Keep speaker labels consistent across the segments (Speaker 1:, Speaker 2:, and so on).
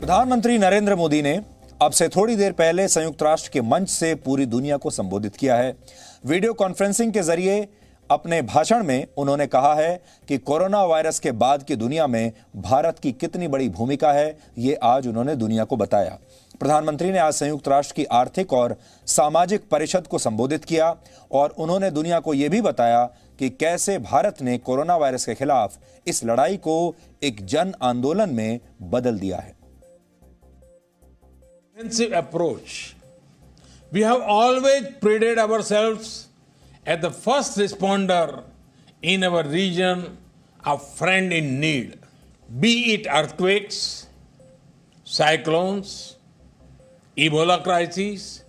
Speaker 1: प्रधानमंत्री नरेंद्र मोदी ने अब से थोड़ी देर पहले संयुक्त राष्ट्र के मंच से पूरी दुनिया को संबोधित किया है वीडियो कॉन्फ्रेंसिंग के जरिए अपने भाषण में उन्होंने कहा है कि कोरोना वायरस के बाद की दुनिया में भारत की कितनी बड़ी भूमिका है ये आज उन्होंने दुनिया को बताया प्रधानमंत्री ने आज संयुक्त राष्ट्र की आर्थिक और सामाजिक परिषद को संबोधित किया और उन्होंने दुनिया को ये भी बताया कि कैसे भारत ने कोरोना वायरस के खिलाफ इस लड़ाई को एक जन आंदोलन में बदल दिया है
Speaker 2: comprehensive approach. We have always prided ourselves as the first responder in our region, a friend in need, be it earthquakes, cyclones, Ebola crisis,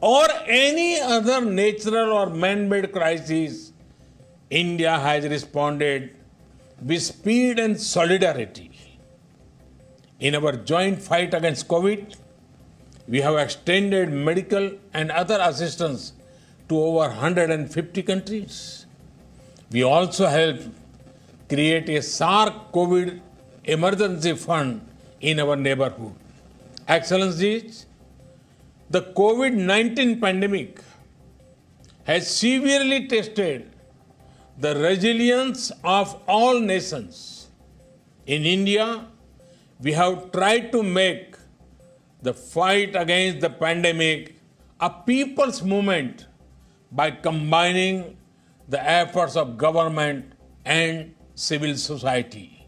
Speaker 2: or any other natural or man made crisis, India has responded with speed and solidarity. In our joint fight against COVID, we have extended medical and other assistance to over 150 countries. We also helped create a SARC COVID emergency fund in our neighborhood. Excellencies, the COVID 19 pandemic has severely tested the resilience of all nations. In India, we have tried to make the fight against the pandemic a people's movement by combining the efforts of government and civil society.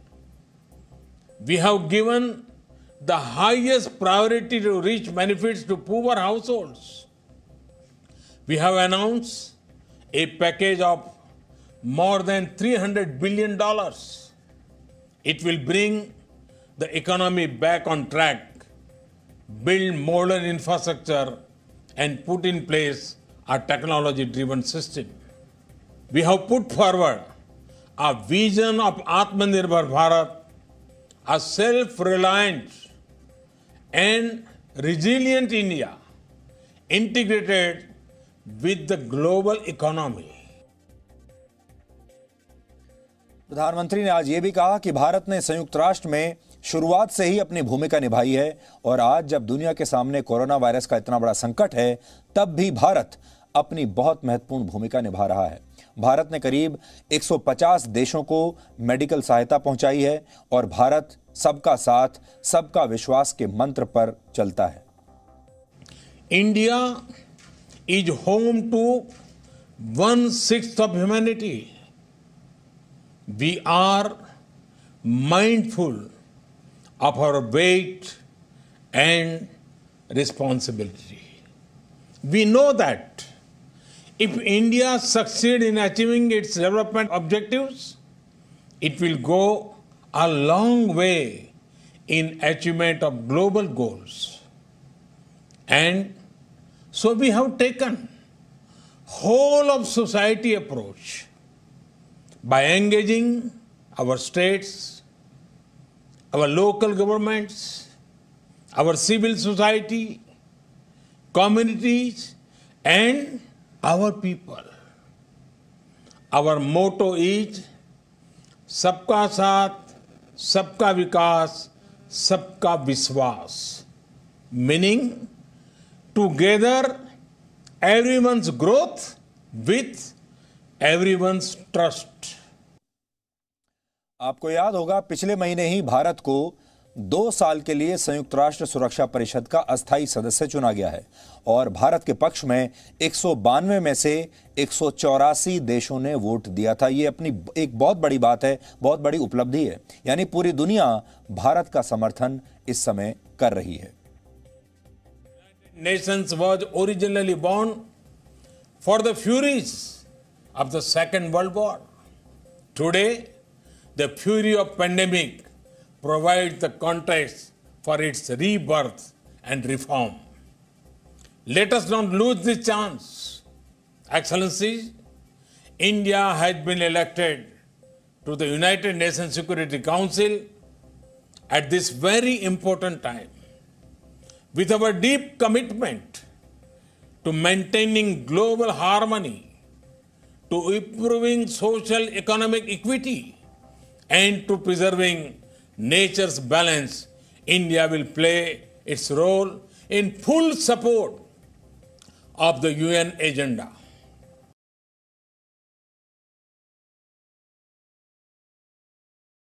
Speaker 2: We have given the highest priority to reach benefits to poor households. We have announced a package of more than $300 billion. It will bring the economy back on track build modern infrastructure, and put in place a technology driven system. We have put forward a vision of Atmanirbhar Bharat, a self reliant and resilient India integrated
Speaker 1: with the global economy. प्रधानमंत्री ने आज ये भी कहा कि भारत ने संयुक्त राष्ट्र में शुरुआत से ही अपनी भूमिका निभाई है और आज जब दुनिया के सामने कोरोना वायरस का इतना बड़ा संकट है तब भी भारत अपनी बहुत महत्वपूर्ण भूमिका निभा रहा है भारत ने करीब 150 देशों को मेडिकल सहायता पहुंचाई है और भारत सबका साथ सबका विश्वास के मंत्र पर चलता है India
Speaker 2: is home to one six of humanity we are mindful of our weight and responsibility. We know that if India succeeds in achieving its development objectives, it will go a long way in achievement of global goals. And so we have taken whole of society approach by engaging our states, our local governments, our civil society, communities, and our people. Our motto is "Sabka Saath, Sabka Vikas, Sabka विश्वास meaning together,
Speaker 1: everyone's growth with. Every trust आपको याद होगा पिछले महीने ही भारत को दो साल के लिए संयुक्त राष्ट्र सुरक्षा परिषद का अस्थायी सदस्य चुना गया है और भारत के पक्ष में एक में से एक देशों ने वोट दिया था ये अपनी एक बहुत बड़ी बात है बहुत बड़ी उपलब्धि है यानी पूरी दुनिया भारत का समर्थन इस समय कर रही है
Speaker 2: nations was originally born for the furies of the Second World War. Today, the fury of pandemic provides the context for its rebirth and reform. Let us not lose this chance. Excellencies, India has been elected to the United Nations Security Council at this very important time. With our deep commitment to maintaining global harmony to improving social economic equity and to preserving nature's balance, India will play its role in full support of the UN
Speaker 1: agenda.